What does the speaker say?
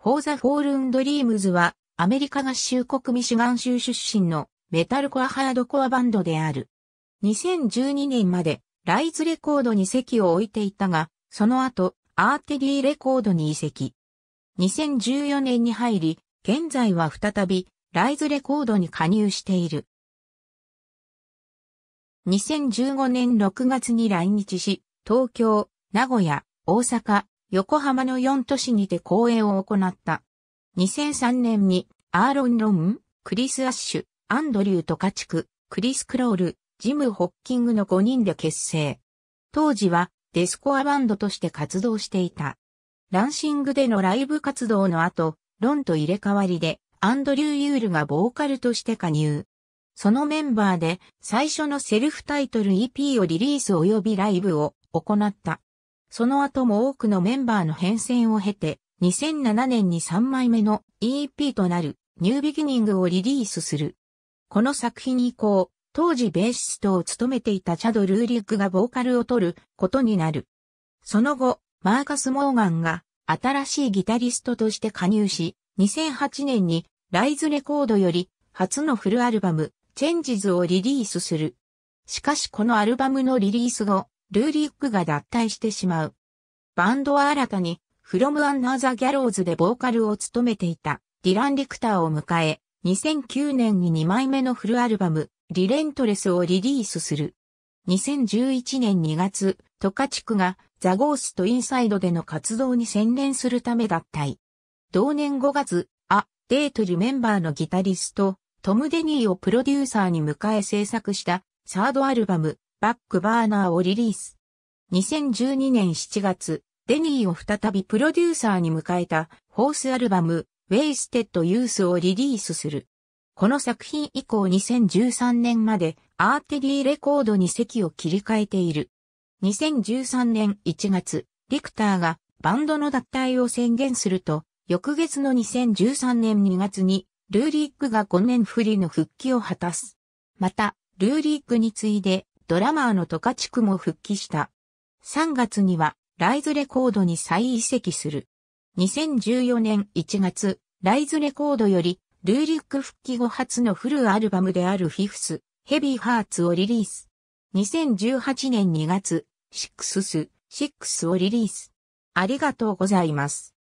ホーザ・フォール・ a ンドリームズは、アメリカ合衆国ミシガン州出身のメタルコアハードコアバンドである。2012年まで、ライズレコードに席を置いていたが、その後、アーテリーレコードに移籍。2014年に入り、現在は再び、ライズレコードに加入している。2015年6月に来日し、東京、名古屋、大阪、横浜の4都市にて公演を行った。2003年にアーロン・ロン、クリス・アッシュ、アンドリュー・トカチク、クリス・クロール、ジム・ホッキングの5人で結成。当時はデスコアバンドとして活動していた。ランシングでのライブ活動の後、ロンと入れ替わりでアンドリュー・ユールがボーカルとして加入。そのメンバーで最初のセルフタイトル EP をリリース及びライブを行った。その後も多くのメンバーの変遷を経て、2007年に3枚目の EP となるニュービギニングをリリースする。この作品以降、当時ベーシストを務めていたチャド・ルーリックがボーカルを取ることになる。その後、マーカス・モーガンが新しいギタリストとして加入し、2008年にライズレコードより初のフルアルバム、チェンジズをリリースする。しかしこのアルバムのリリース後、ルーリックが脱退してしまう。バンドは新たに、フロム・アンナーザ・ギャローズでボーカルを務めていたディラン・リクターを迎え、2009年に2枚目のフルアルバム、リレントレスをリリースする。2011年2月、トカ地区がザ・ゴースト・インサイドでの活動に専念するため脱退。同年5月、ア・デートリメンバーのギタリスト、トム・デニーをプロデューサーに迎え制作したサードアルバム、バックバーナーをリリース。2012年7月、デニーを再びプロデューサーに迎えたホースアルバム、ウェイステッドユースをリリースする。この作品以降2013年までアーテリーレコードに席を切り替えている。2013年1月、リクターがバンドの脱退を宣言すると、翌月の2013年2月に、ルーリックが5年振りの復帰を果たす。また、ルーリックに次いで、ドラマーのトカチクも復帰した。3月には、ライズレコードに再移籍する。2014年1月、ライズレコードより、ルーリック復帰後初のフルアルバムであるフィフス、ヘビーハーツをリリース。2018年2月、シックスス、シックスをリリース。ありがとうございます。